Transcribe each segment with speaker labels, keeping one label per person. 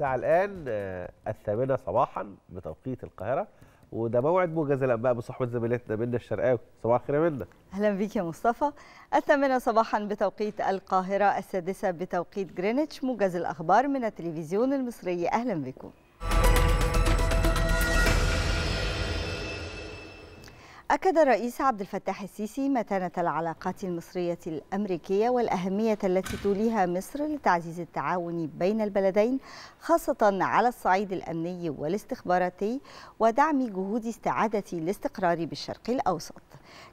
Speaker 1: الساعة الآن آه، الثامنة صباحا بتوقيت القاهرة وده موعد موجز الانباء بصحبه زميلتنا منى الشرقاوي صباح الخير يا منى اهلا بيك يا مصطفى الثامنه صباحا بتوقيت القاهره السادسه بتوقيت جرينتش موجز الاخبار من التلفزيون المصري اهلا بكم أكد الرئيس عبد الفتاح السيسي متانة العلاقات المصرية الأمريكية والأهمية التي توليها مصر لتعزيز التعاون بين البلدين خاصة على الصعيد الأمني والاستخباراتي ودعم جهود استعادة الاستقرار بالشرق الأوسط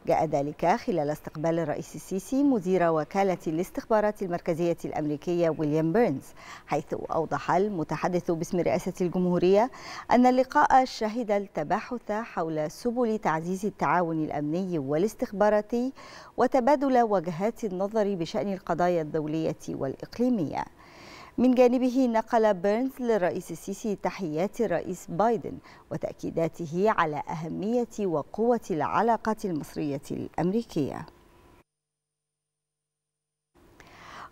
Speaker 1: جاء ذلك خلال استقبال الرئيس السيسي مدير وكالة الاستخبارات المركزية الأمريكية ويليام بيرنز حيث أوضح المتحدث باسم رئاسة الجمهورية أن اللقاء شهد التباحث حول سبل تعزيز التعاون الأمني والاستخباراتي وتبادل وجهات النظر بشأن القضايا الدولية والإقليمية من جانبه نقل بيرنز للرئيس السيسي تحيات الرئيس بايدن وتأكيداته على أهمية وقوة العلاقات المصرية الأمريكية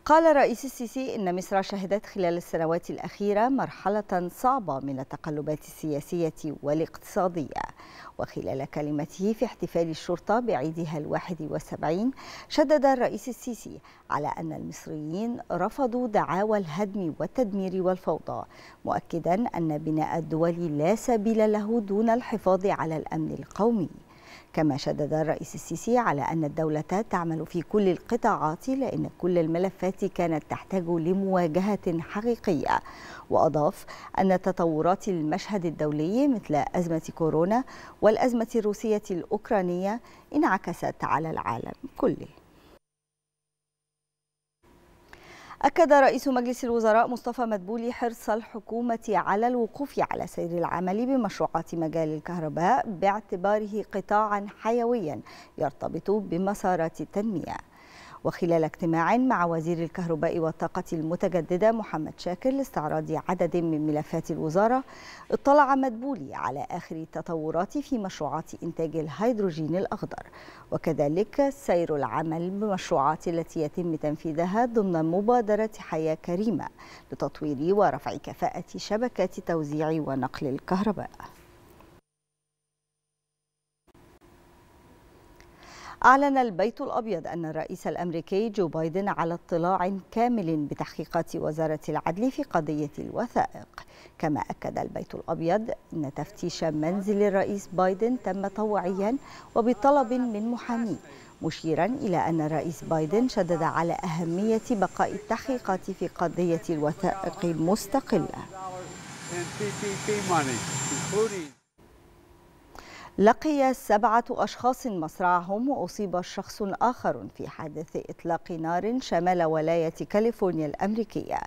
Speaker 1: قال الرئيس السيسي إن مصر شهدت خلال السنوات الأخيرة مرحلة صعبة من التقلبات السياسية والاقتصادية وخلال كلمته في احتفال الشرطة بعيدها الواحد والسبعين شدد الرئيس السيسي على أن المصريين رفضوا دعاوى الهدم والتدمير والفوضى مؤكدا أن بناء الدول لا سبيل له دون الحفاظ على الأمن القومي كما شدد الرئيس السيسي على أن الدولة تعمل في كل القطاعات لأن كل الملفات كانت تحتاج لمواجهة حقيقية وأضاف أن تطورات المشهد الدولي مثل أزمة كورونا والأزمة الروسية الأوكرانية انعكست على العالم كله أكد رئيس مجلس الوزراء مصطفى مدبولي حرص الحكومة على الوقوف على سير العمل بمشروعات مجال الكهرباء باعتباره قطاعا حيويا يرتبط بمسارات التنمية وخلال اجتماع مع وزير الكهرباء والطاقة المتجددة محمد شاكر لاستعراض عدد من ملفات الوزارة اطلع مدبولي على آخر التطورات في مشروعات إنتاج الهيدروجين الأخضر وكذلك سير العمل بمشروعات التي يتم تنفيذها ضمن مبادرة حياة كريمة لتطوير ورفع كفاءة شبكات توزيع ونقل الكهرباء أعلن البيت الأبيض أن الرئيس الأمريكي جو بايدن على اطلاع كامل بتحقيقات وزارة العدل في قضية الوثائق كما أكد البيت الأبيض أن تفتيش منزل الرئيس بايدن تم طوعيا وبطلب من محاميه مشيرا إلى أن الرئيس بايدن شدد على أهمية بقاء التحقيقات في قضية الوثائق مستقلة لقي سبعة أشخاص مصرعهم وأصيب شخص آخر في حادث إطلاق نار شمال ولاية كاليفورنيا الأمريكية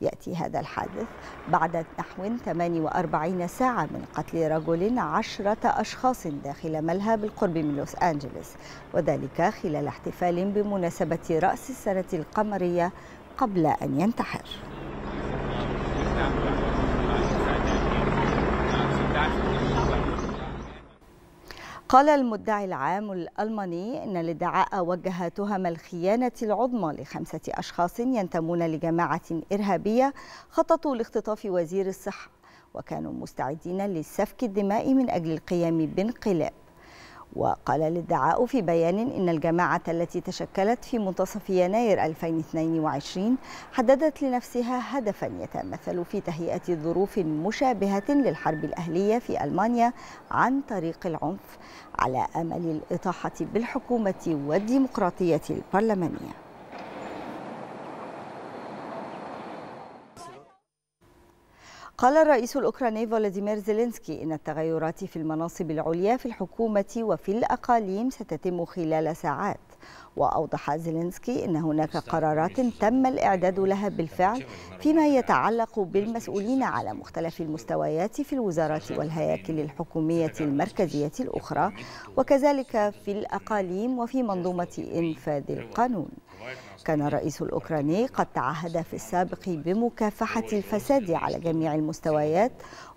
Speaker 1: يأتي هذا الحادث بعد نحو 48 ساعة من قتل رجل عشرة أشخاص داخل ملهى بالقرب من لوس أنجلوس وذلك خلال احتفال بمناسبة رأس السنة القمرية قبل أن ينتحر قال المدعي العام الألماني أن الادعاء وجه تهم الخيانة العظمى لخمسة أشخاص ينتمون لجماعة إرهابية خططوا لاختطاف وزير الصحة وكانوا مستعدين لسفك الدماء من أجل القيام بانقلاب وقال الادعاء في بيان إن الجماعة التي تشكلت في منتصف يناير 2022 حددت لنفسها هدفا يتمثل في تهيئة ظروف مشابهة للحرب الأهلية في ألمانيا عن طريق العنف على أمل الإطاحة بالحكومة والديمقراطية البرلمانية قال الرئيس الأوكراني فولاديمير زيلينسكي إن التغيرات في المناصب العليا في الحكومة وفي الأقاليم ستتم خلال ساعات وأوضح زيلينسكي أن هناك قرارات تم الإعداد لها بالفعل فيما يتعلق بالمسؤولين على مختلف المستويات في الوزارات والهياكل الحكومية المركزية الأخرى وكذلك في الأقاليم وفي منظومة إنفاذ القانون كان الرئيس الأوكراني قد تعهد في السابق بمكافحة الفساد على جميع المستويات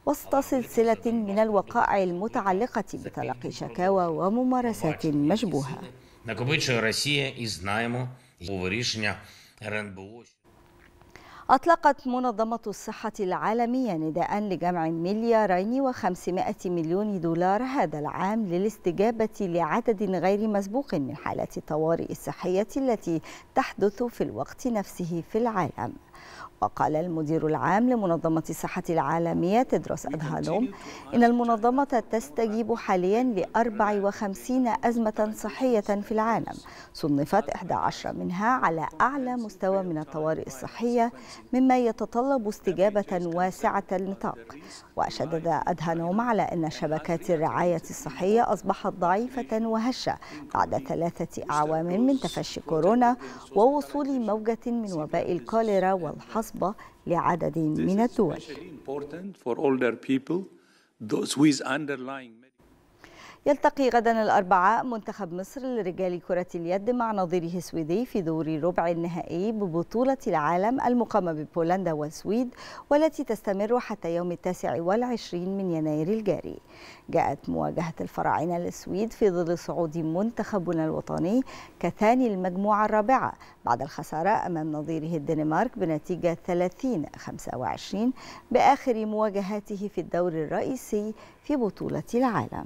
Speaker 1: وسط سلسلة من الوقائع المتعلقة بتلقي شكاوى وممارسات مشبوهة накопичує Росія і знаємо рішення РНБО. أطلقت منظمة الصحة العالمية نداء لجمع مليارين وخمسمائة مليون دولار هذا العام للاستجابة لعدد غير مسبوق من حالات الطوارئ الصحية التي تحدث في الوقت نفسه في العالم وقال المدير العام لمنظمة الصحة العالمية تدرس أدهانوم إن المنظمة تستجيب حاليا ل 54 أزمة صحية في العالم صنفت 11 منها على أعلى مستوى من الطوارئ الصحية مما يتطلب استجابة واسعة النطاق وشدد أدهانوم على أن شبكات الرعاية الصحية أصبحت ضعيفة وهشة بعد ثلاثة أعوام من تفشي كورونا ووصول موجة من وباء الكوليرا و الحصبة لعدد من الدول يلتقي غدا الأربعاء منتخب مصر لرجال كرة اليد مع نظيره السويدي في دور ربع النهائي ببطولة العالم المقامة ببولندا والسويد والتي تستمر حتى يوم التاسع والعشرين من يناير الجاري جاءت مواجهة الفراعنة للسويد في ظل صعود منتخبنا الوطني كثاني المجموعة الرابعة بعد الخسارة أمام نظيره الدنمارك بنتيجة 30-25 بآخر مواجهاته في الدور الرئيسي في بطولة العالم